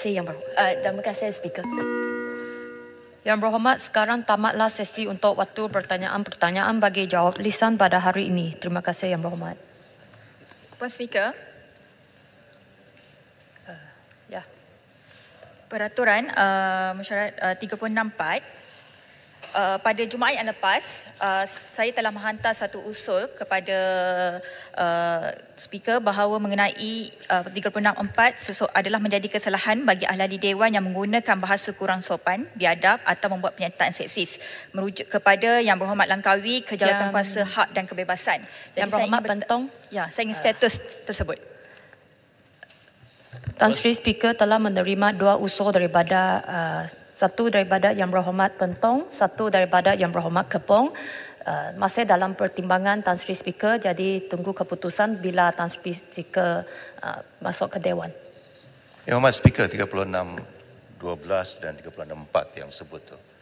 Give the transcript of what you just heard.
saya Yang Berhormat. Uh, eh, Damakan saya speaker. Yang Berhormat, sekarang tamatlah sesi untuk waktu pertanyaan-pertanyaan bagi jawab lisan pada hari ini. Terima kasih Yang Berhormat. Puan Speaker. Eh, ya. Peraturan uh, mesyuarat uh, 364 uh, pada Jumaat yang lepas uh, saya telah menghantar satu usul kepada uh, speaker bahawa mengenai uh, 364 adalah menjadi kesalahan bagi ahli dewan yang menggunakan bahasa kurang sopan, biadab atau membuat pernyataan seksis merujuk kepada Yang Berhormat Langkawi kejawatan yang... kuasa hak dan kebebasan. Jadi yang Berhormat Pentong, ya, saya ingin status uh... tersebut. Tan Sri Speaker telah menerima dua usul daripada uh, satu daripada Yang Berhormat Pentong, satu daripada Yang Berhormat Kepong. Uh, masih dalam pertimbangan Tan Sri Speaker, jadi tunggu keputusan bila Tan Sri Speaker uh, masuk ke Dewan. Yang Hormat Speaker, 36.12 dan 36.4 yang sebut itu.